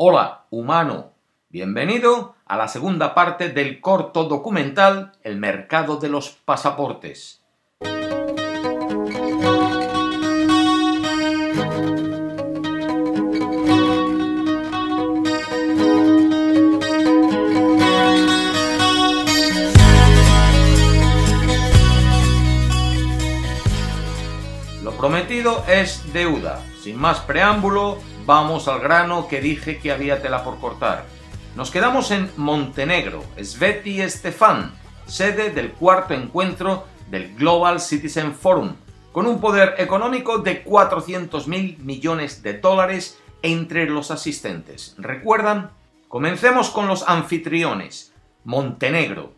Hola, humano. Bienvenido a la segunda parte del corto documental El mercado de los pasaportes. Lo prometido es deuda. Sin más preámbulo, vamos al grano que dije que había tela por cortar. Nos quedamos en Montenegro, Sveti Estefan, sede del cuarto encuentro del Global Citizen Forum, con un poder económico de 400.000 mil millones de dólares entre los asistentes. ¿Recuerdan? Comencemos con los anfitriones. Montenegro.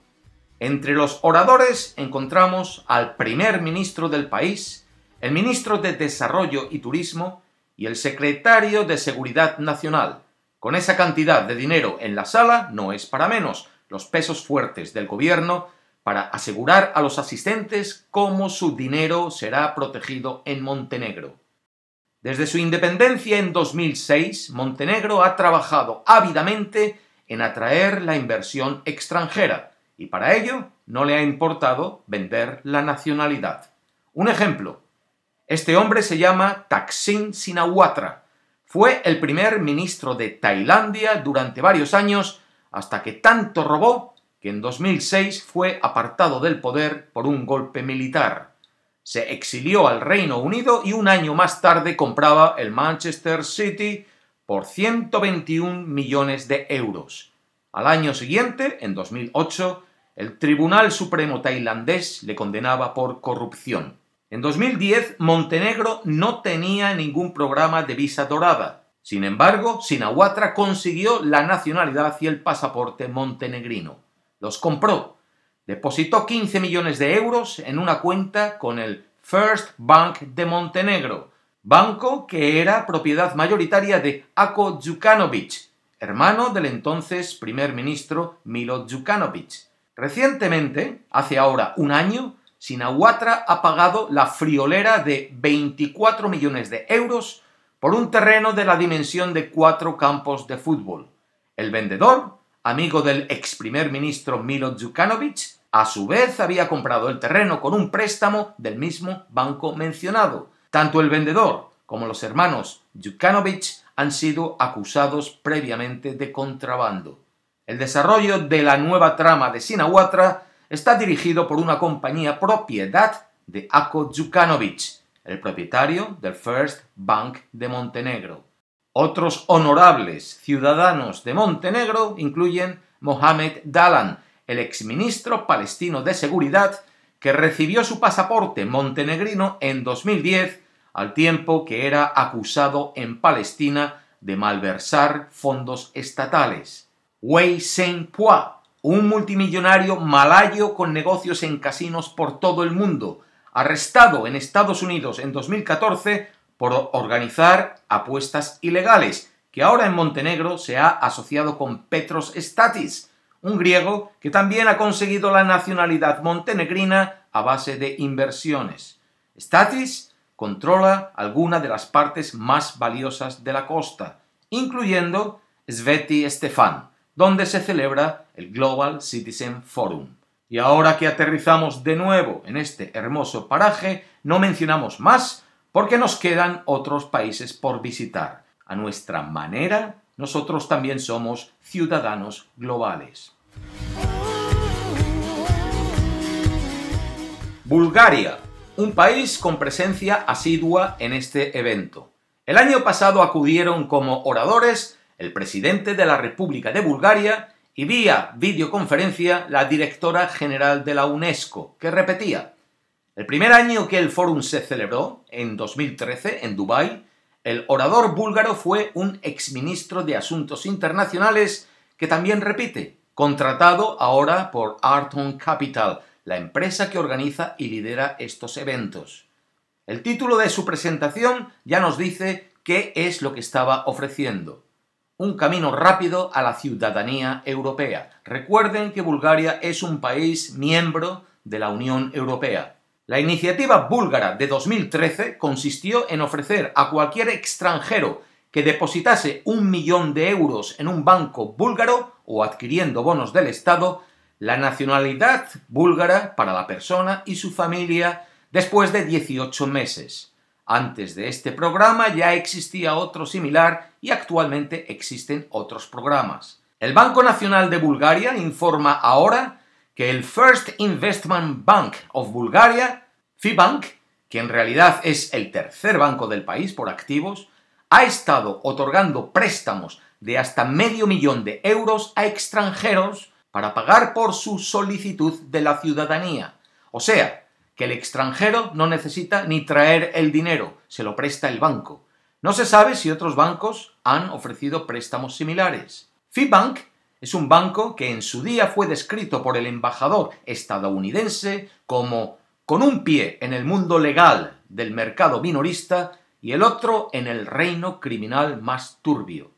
Entre los oradores encontramos al primer ministro del país, el ministro de Desarrollo y Turismo, y el secretario de Seguridad Nacional. Con esa cantidad de dinero en la sala no es para menos los pesos fuertes del gobierno para asegurar a los asistentes cómo su dinero será protegido en Montenegro. Desde su independencia en 2006, Montenegro ha trabajado ávidamente en atraer la inversión extranjera y para ello no le ha importado vender la nacionalidad. Un ejemplo, este hombre se llama Thaksin Sinawatra. Fue el primer ministro de Tailandia durante varios años hasta que tanto robó que en 2006 fue apartado del poder por un golpe militar. Se exilió al Reino Unido y un año más tarde compraba el Manchester City por 121 millones de euros. Al año siguiente, en 2008, el Tribunal Supremo tailandés le condenaba por corrupción. En 2010, Montenegro no tenía ningún programa de visa dorada. Sin embargo, Sinawatra consiguió la nacionalidad y el pasaporte montenegrino. Los compró. Depositó 15 millones de euros en una cuenta con el First Bank de Montenegro, banco que era propiedad mayoritaria de Ako Djukanovic, hermano del entonces primer ministro Milo Djukanovic. Recientemente, hace ahora un año, Sinahuatra ha pagado la friolera de 24 millones de euros por un terreno de la dimensión de cuatro campos de fútbol. El vendedor, amigo del ex primer ministro Milo Djukanovic, a su vez había comprado el terreno con un préstamo del mismo banco mencionado. Tanto el vendedor como los hermanos Djukanovic han sido acusados previamente de contrabando. El desarrollo de la nueva trama de Sinahuatra está dirigido por una compañía propiedad de Ako Djukanovic, el propietario del First Bank de Montenegro. Otros honorables ciudadanos de Montenegro incluyen Mohamed Dalan, el exministro palestino de Seguridad, que recibió su pasaporte montenegrino en 2010, al tiempo que era acusado en Palestina de malversar fondos estatales. Wei Pua un multimillonario malayo con negocios en casinos por todo el mundo, arrestado en Estados Unidos en 2014 por organizar apuestas ilegales, que ahora en Montenegro se ha asociado con Petros Statis, un griego que también ha conseguido la nacionalidad montenegrina a base de inversiones. Statis controla algunas de las partes más valiosas de la costa, incluyendo Sveti Stefan donde se celebra el Global Citizen Forum. Y ahora que aterrizamos de nuevo en este hermoso paraje, no mencionamos más porque nos quedan otros países por visitar. A nuestra manera, nosotros también somos ciudadanos globales. Bulgaria, un país con presencia asidua en este evento. El año pasado acudieron como oradores el presidente de la República de Bulgaria y vía videoconferencia la directora general de la UNESCO, que repetía, el primer año que el fórum se celebró, en 2013, en Dubái, el orador búlgaro fue un exministro de Asuntos Internacionales que también repite, contratado ahora por Arton Capital, la empresa que organiza y lidera estos eventos. El título de su presentación ya nos dice qué es lo que estaba ofreciendo un camino rápido a la ciudadanía europea. Recuerden que Bulgaria es un país miembro de la Unión Europea. La iniciativa búlgara de 2013 consistió en ofrecer a cualquier extranjero que depositase un millón de euros en un banco búlgaro o adquiriendo bonos del Estado la nacionalidad búlgara para la persona y su familia después de 18 meses. Antes de este programa ya existía otro similar y actualmente existen otros programas. El Banco Nacional de Bulgaria informa ahora que el First Investment Bank of Bulgaria, FIBank, que en realidad es el tercer banco del país por activos, ha estado otorgando préstamos de hasta medio millón de euros a extranjeros para pagar por su solicitud de la ciudadanía. O sea, que el extranjero no necesita ni traer el dinero, se lo presta el banco. No se sabe si otros bancos han ofrecido préstamos similares. Fibank es un banco que en su día fue descrito por el embajador estadounidense como con un pie en el mundo legal del mercado minorista y el otro en el reino criminal más turbio.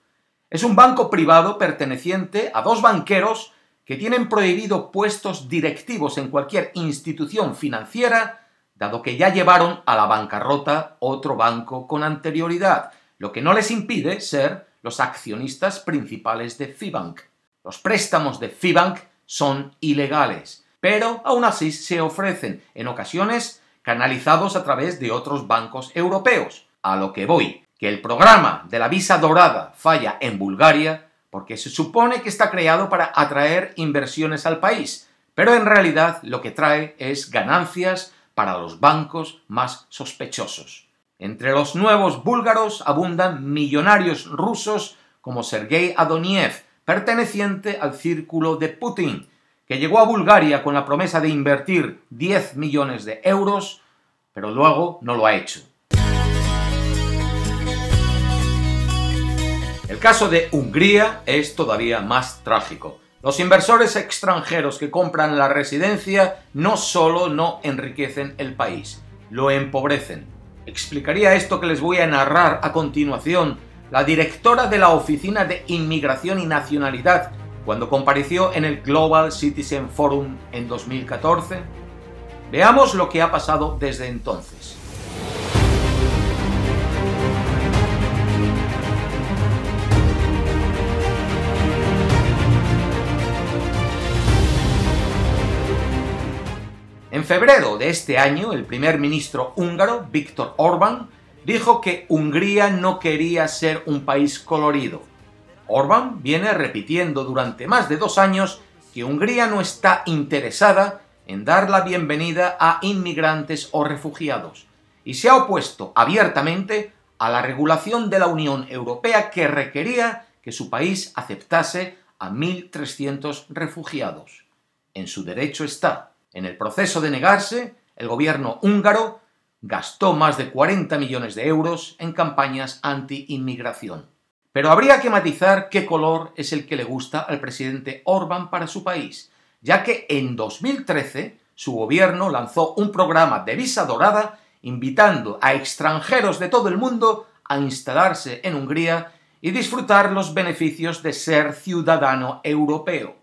Es un banco privado perteneciente a dos banqueros que tienen prohibido puestos directivos en cualquier institución financiera dado que ya llevaron a la bancarrota otro banco con anterioridad, lo que no les impide ser los accionistas principales de Fibank. Los préstamos de Fibank son ilegales, pero aún así se ofrecen, en ocasiones canalizados a través de otros bancos europeos. A lo que voy, que el programa de la visa dorada falla en Bulgaria porque se supone que está creado para atraer inversiones al país, pero en realidad lo que trae es ganancias para los bancos más sospechosos. Entre los nuevos búlgaros abundan millonarios rusos como Sergei Adoniev, perteneciente al círculo de Putin, que llegó a Bulgaria con la promesa de invertir 10 millones de euros, pero luego no lo ha hecho. El caso de Hungría es todavía más trágico. Los inversores extranjeros que compran la residencia no solo no enriquecen el país, lo empobrecen. Explicaría esto que les voy a narrar a continuación la directora de la Oficina de Inmigración y Nacionalidad cuando compareció en el Global Citizen Forum en 2014. Veamos lo que ha pasado desde entonces. febrero de este año, el primer ministro húngaro, Viktor Orbán, dijo que Hungría no quería ser un país colorido. Orbán viene repitiendo durante más de dos años que Hungría no está interesada en dar la bienvenida a inmigrantes o refugiados, y se ha opuesto abiertamente a la regulación de la Unión Europea que requería que su país aceptase a 1.300 refugiados. En su derecho está. En el proceso de negarse, el gobierno húngaro gastó más de 40 millones de euros en campañas anti-inmigración. Pero habría que matizar qué color es el que le gusta al presidente Orbán para su país, ya que en 2013 su gobierno lanzó un programa de visa dorada invitando a extranjeros de todo el mundo a instalarse en Hungría y disfrutar los beneficios de ser ciudadano europeo.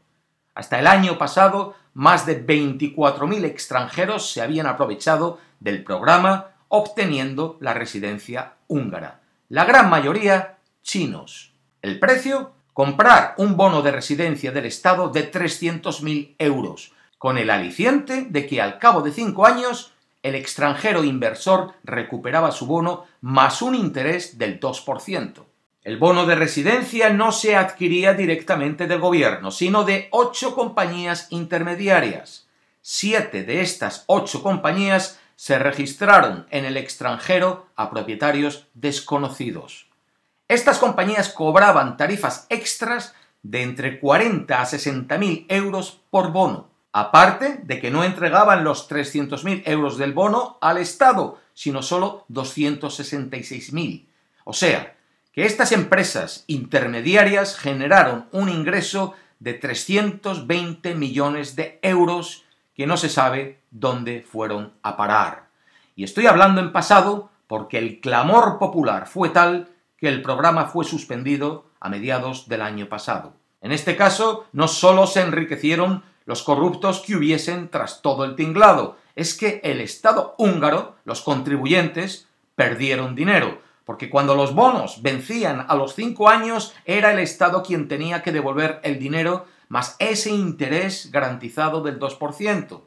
Hasta el año pasado más de 24.000 extranjeros se habían aprovechado del programa obteniendo la residencia húngara, la gran mayoría chinos. El precio, comprar un bono de residencia del Estado de 300.000 euros, con el aliciente de que al cabo de cinco años el extranjero inversor recuperaba su bono más un interés del 2%. El bono de residencia no se adquiría directamente del gobierno, sino de ocho compañías intermediarias. Siete de estas ocho compañías se registraron en el extranjero a propietarios desconocidos. Estas compañías cobraban tarifas extras de entre 40 a 60 mil euros por bono, aparte de que no entregaban los 300 mil euros del bono al Estado, sino solo 266 mil. O sea, estas empresas intermediarias generaron un ingreso de 320 millones de euros que no se sabe dónde fueron a parar. Y estoy hablando en pasado porque el clamor popular fue tal que el programa fue suspendido a mediados del año pasado. En este caso, no solo se enriquecieron los corruptos que hubiesen tras todo el tinglado, es que el Estado húngaro, los contribuyentes, perdieron dinero, porque cuando los bonos vencían a los cinco años era el Estado quien tenía que devolver el dinero más ese interés garantizado del 2%.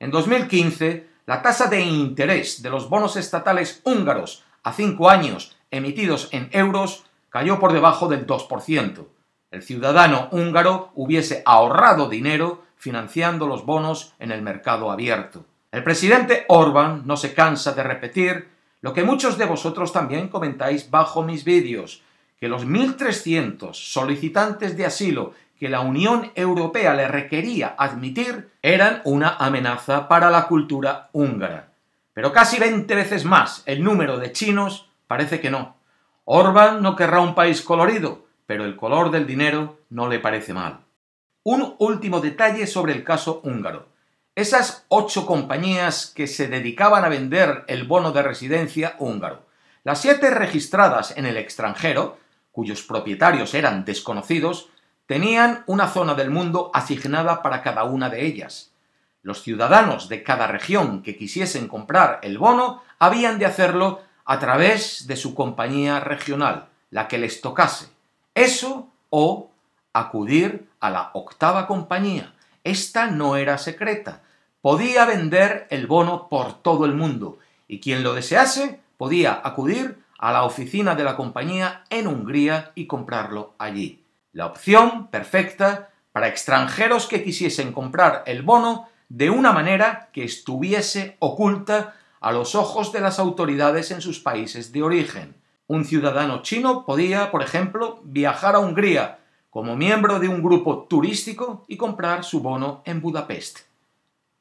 En 2015, la tasa de interés de los bonos estatales húngaros a cinco años emitidos en euros cayó por debajo del 2%. El ciudadano húngaro hubiese ahorrado dinero financiando los bonos en el mercado abierto. El presidente Orbán no se cansa de repetir lo que muchos de vosotros también comentáis bajo mis vídeos, que los 1.300 solicitantes de asilo que la Unión Europea le requería admitir eran una amenaza para la cultura húngara. Pero casi 20 veces más el número de chinos parece que no. Orban no querrá un país colorido, pero el color del dinero no le parece mal. Un último detalle sobre el caso húngaro. Esas ocho compañías que se dedicaban a vender el bono de residencia húngaro. Las siete registradas en el extranjero, cuyos propietarios eran desconocidos, tenían una zona del mundo asignada para cada una de ellas. Los ciudadanos de cada región que quisiesen comprar el bono habían de hacerlo a través de su compañía regional, la que les tocase. Eso o acudir a la octava compañía. Esta no era secreta, podía vender el bono por todo el mundo y quien lo desease podía acudir a la oficina de la compañía en Hungría y comprarlo allí. La opción perfecta para extranjeros que quisiesen comprar el bono de una manera que estuviese oculta a los ojos de las autoridades en sus países de origen. Un ciudadano chino podía, por ejemplo, viajar a Hungría como miembro de un grupo turístico y comprar su bono en Budapest.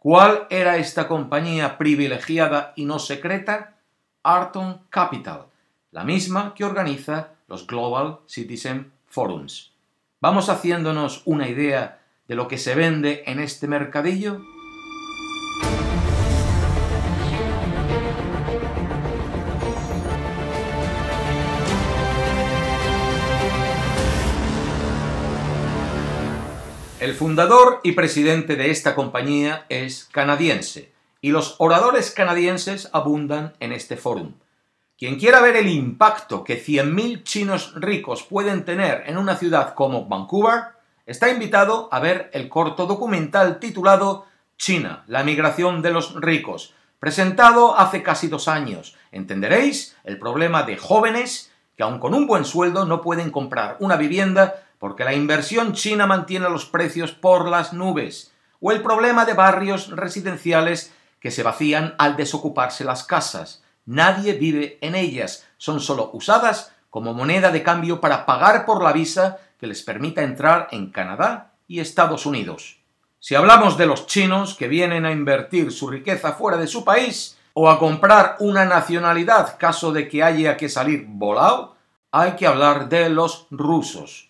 ¿Cuál era esta compañía privilegiada y no secreta? Arton Capital, la misma que organiza los Global Citizen Forums. ¿Vamos haciéndonos una idea de lo que se vende en este mercadillo? El fundador y presidente de esta compañía es canadiense y los oradores canadienses abundan en este fórum. Quien quiera ver el impacto que 100.000 chinos ricos pueden tener en una ciudad como Vancouver, está invitado a ver el corto documental titulado China, la migración de los ricos, presentado hace casi dos años. Entenderéis el problema de jóvenes que aun con un buen sueldo no pueden comprar una vivienda porque la inversión china mantiene los precios por las nubes, o el problema de barrios residenciales que se vacían al desocuparse las casas. Nadie vive en ellas, son solo usadas como moneda de cambio para pagar por la visa que les permita entrar en Canadá y Estados Unidos. Si hablamos de los chinos que vienen a invertir su riqueza fuera de su país o a comprar una nacionalidad caso de que haya que salir volado, hay que hablar de los rusos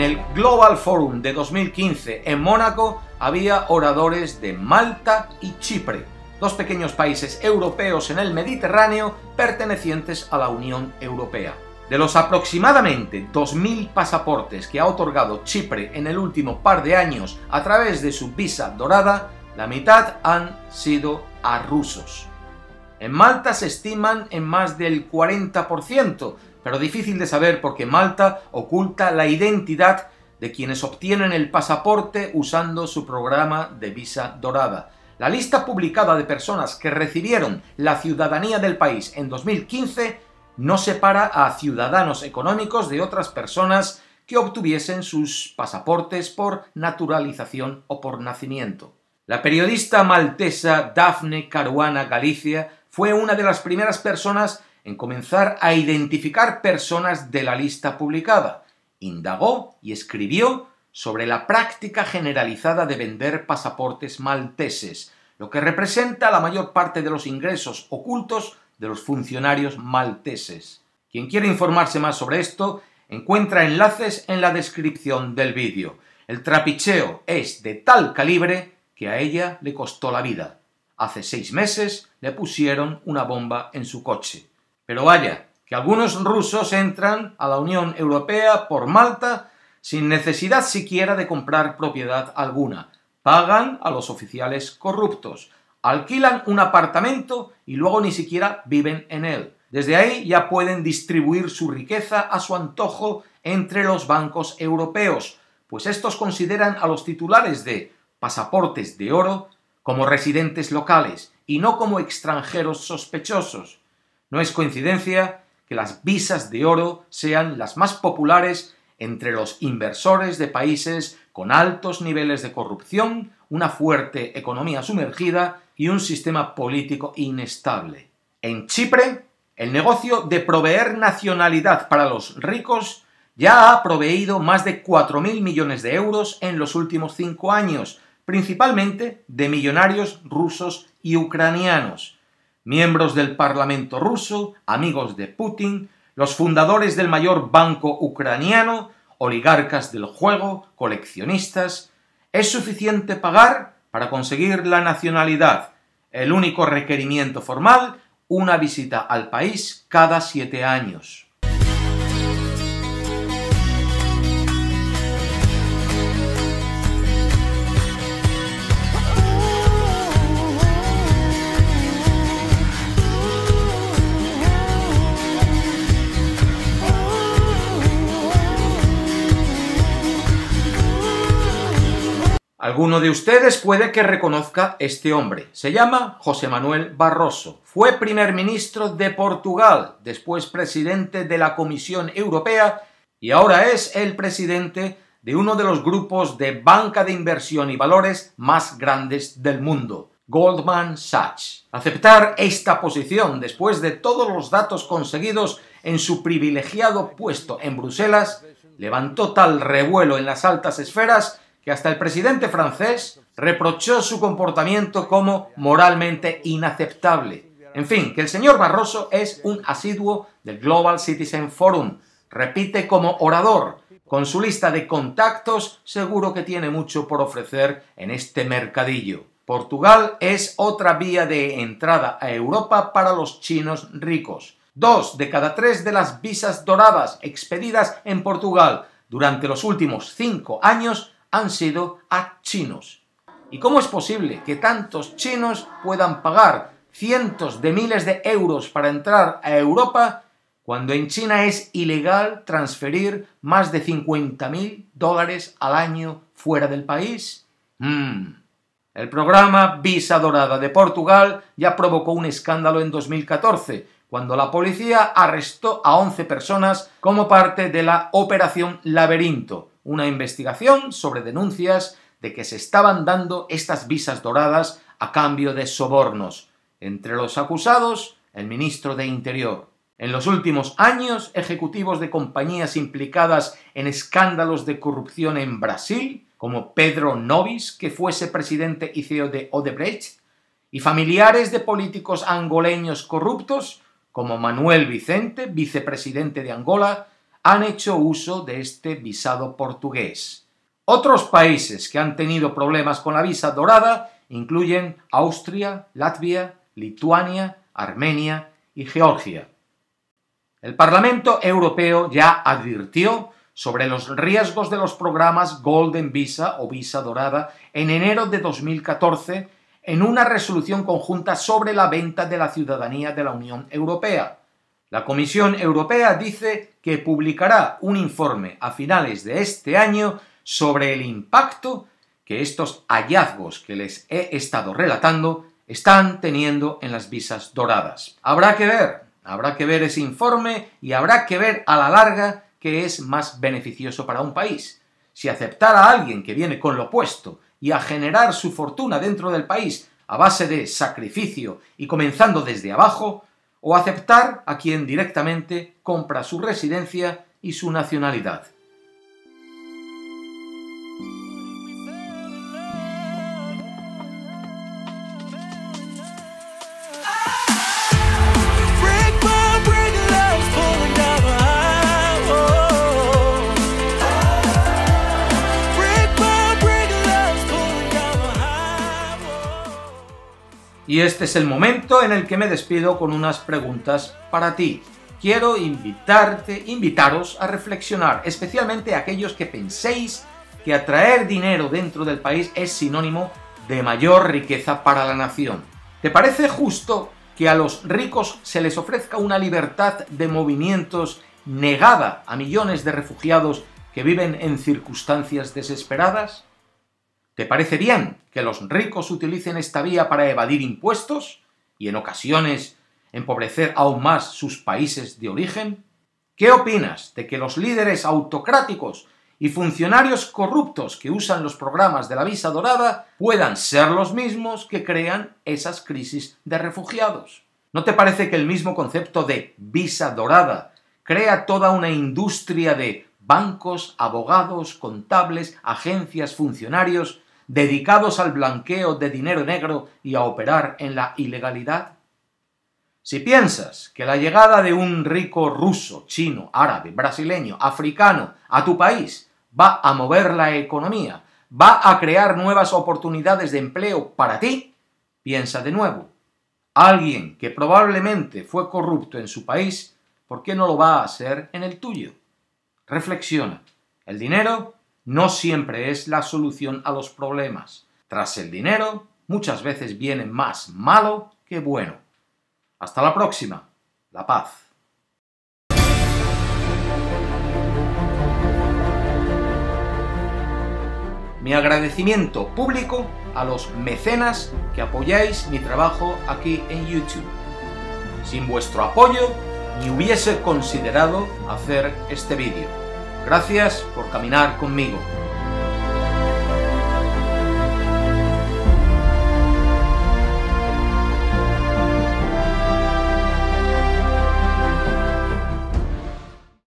En el Global Forum de 2015 en Mónaco había oradores de Malta y Chipre, dos pequeños países europeos en el Mediterráneo pertenecientes a la Unión Europea. De los aproximadamente 2.000 pasaportes que ha otorgado Chipre en el último par de años a través de su visa dorada, la mitad han sido a rusos. En Malta se estiman en más del 40%, pero difícil de saber porque Malta oculta la identidad de quienes obtienen el pasaporte usando su programa de visa dorada. La lista publicada de personas que recibieron la ciudadanía del país en 2015 no separa a ciudadanos económicos de otras personas que obtuviesen sus pasaportes por naturalización o por nacimiento. La periodista maltesa Daphne Caruana Galicia fue una de las primeras personas en comenzar a identificar personas de la lista publicada. Indagó y escribió sobre la práctica generalizada de vender pasaportes malteses, lo que representa la mayor parte de los ingresos ocultos de los funcionarios malteses. Quien quiera informarse más sobre esto, encuentra enlaces en la descripción del vídeo. El trapicheo es de tal calibre que a ella le costó la vida. Hace seis meses le pusieron una bomba en su coche. Pero vaya, que algunos rusos entran a la Unión Europea por Malta sin necesidad siquiera de comprar propiedad alguna. Pagan a los oficiales corruptos, alquilan un apartamento y luego ni siquiera viven en él. Desde ahí ya pueden distribuir su riqueza a su antojo entre los bancos europeos, pues estos consideran a los titulares de pasaportes de oro como residentes locales y no como extranjeros sospechosos. No es coincidencia que las visas de oro sean las más populares entre los inversores de países con altos niveles de corrupción, una fuerte economía sumergida y un sistema político inestable. En Chipre, el negocio de proveer nacionalidad para los ricos ya ha proveído más de 4.000 millones de euros en los últimos cinco años, principalmente de millonarios rusos y ucranianos miembros del Parlamento ruso, amigos de Putin, los fundadores del mayor banco ucraniano, oligarcas del juego, coleccionistas. Es suficiente pagar para conseguir la nacionalidad. El único requerimiento formal, una visita al país cada siete años. Alguno de ustedes puede que reconozca este hombre. Se llama José Manuel Barroso. Fue primer ministro de Portugal, después presidente de la Comisión Europea y ahora es el presidente de uno de los grupos de banca de inversión y valores más grandes del mundo, Goldman Sachs. Aceptar esta posición después de todos los datos conseguidos en su privilegiado puesto en Bruselas levantó tal revuelo en las altas esferas que hasta el presidente francés reprochó su comportamiento como moralmente inaceptable. En fin, que el señor Barroso es un asiduo del Global Citizen Forum, repite como orador, con su lista de contactos seguro que tiene mucho por ofrecer en este mercadillo. Portugal es otra vía de entrada a Europa para los chinos ricos. Dos de cada tres de las visas doradas expedidas en Portugal durante los últimos cinco años han sido a chinos. ¿Y cómo es posible que tantos chinos puedan pagar cientos de miles de euros para entrar a Europa cuando en China es ilegal transferir más de 50.000 dólares al año fuera del país? Hmm. El programa Visa Dorada de Portugal ya provocó un escándalo en 2014, cuando la policía arrestó a 11 personas como parte de la Operación Laberinto, una investigación sobre denuncias de que se estaban dando estas visas doradas a cambio de sobornos. Entre los acusados, el ministro de Interior. En los últimos años, ejecutivos de compañías implicadas en escándalos de corrupción en Brasil, como Pedro Novis, que fuese presidente y CEO de Odebrecht, y familiares de políticos angoleños corruptos, como Manuel Vicente, vicepresidente de Angola, han hecho uso de este visado portugués. Otros países que han tenido problemas con la visa dorada incluyen Austria, Latvia, Lituania, Armenia y Georgia. El Parlamento Europeo ya advirtió sobre los riesgos de los programas Golden Visa o Visa Dorada en enero de 2014 en una resolución conjunta sobre la venta de la ciudadanía de la Unión Europea. La Comisión Europea dice que publicará un informe a finales de este año sobre el impacto que estos hallazgos que les he estado relatando están teniendo en las visas doradas. Habrá que ver, habrá que ver ese informe y habrá que ver a la larga qué es más beneficioso para un país. Si aceptar a alguien que viene con lo opuesto y a generar su fortuna dentro del país a base de sacrificio y comenzando desde abajo, o aceptar a quien directamente compra su residencia y su nacionalidad. Y este es el momento en el que me despido con unas preguntas para ti. Quiero invitarte, invitaros a reflexionar, especialmente aquellos que penséis que atraer dinero dentro del país es sinónimo de mayor riqueza para la nación. ¿Te parece justo que a los ricos se les ofrezca una libertad de movimientos negada a millones de refugiados que viven en circunstancias desesperadas? ¿Te parece bien que los ricos utilicen esta vía para evadir impuestos y en ocasiones empobrecer aún más sus países de origen? ¿Qué opinas de que los líderes autocráticos y funcionarios corruptos que usan los programas de la visa dorada puedan ser los mismos que crean esas crisis de refugiados? ¿No te parece que el mismo concepto de visa dorada crea toda una industria de bancos, abogados, contables, agencias, funcionarios, dedicados al blanqueo de dinero negro y a operar en la ilegalidad? Si piensas que la llegada de un rico ruso, chino, árabe, brasileño, africano a tu país va a mover la economía, va a crear nuevas oportunidades de empleo para ti, piensa de nuevo. Alguien que probablemente fue corrupto en su país, ¿por qué no lo va a hacer en el tuyo? Reflexiona. El dinero no siempre es la solución a los problemas. Tras el dinero, muchas veces viene más malo que bueno. Hasta la próxima. La paz. Mi agradecimiento público a los mecenas que apoyáis mi trabajo aquí en YouTube. Sin vuestro apoyo, ni hubiese considerado hacer este vídeo. Gracias por caminar conmigo.